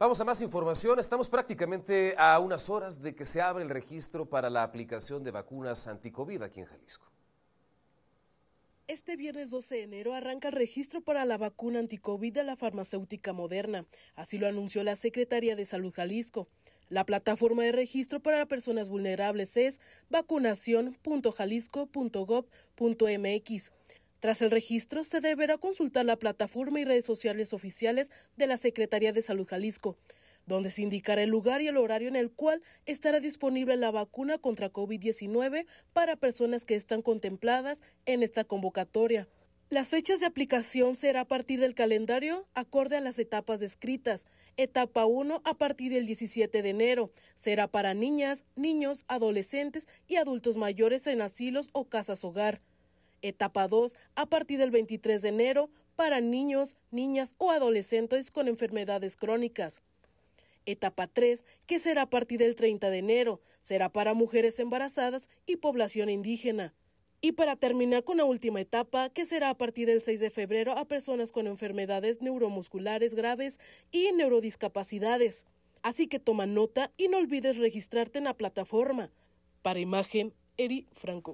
Vamos a más información. Estamos prácticamente a unas horas de que se abre el registro para la aplicación de vacunas anticovid aquí en Jalisco. Este viernes 12 de enero arranca el registro para la vacuna anticovid de la farmacéutica Moderna. Así lo anunció la Secretaría de Salud Jalisco. La plataforma de registro para personas vulnerables es vacunación.jalisco.gov.mx. Tras el registro, se deberá consultar la plataforma y redes sociales oficiales de la Secretaría de Salud Jalisco, donde se indicará el lugar y el horario en el cual estará disponible la vacuna contra COVID-19 para personas que están contempladas en esta convocatoria. Las fechas de aplicación será a partir del calendario acorde a las etapas descritas. Etapa 1 a partir del 17 de enero. Será para niñas, niños, adolescentes y adultos mayores en asilos o casas hogar etapa 2, a partir del 23 de enero para niños, niñas o adolescentes con enfermedades crónicas. Etapa 3, que será a partir del 30 de enero, será para mujeres embarazadas y población indígena. Y para terminar con la última etapa, que será a partir del 6 de febrero a personas con enfermedades neuromusculares graves y neurodiscapacidades. Así que toma nota y no olvides registrarte en la plataforma. Para imagen, Eri Franco.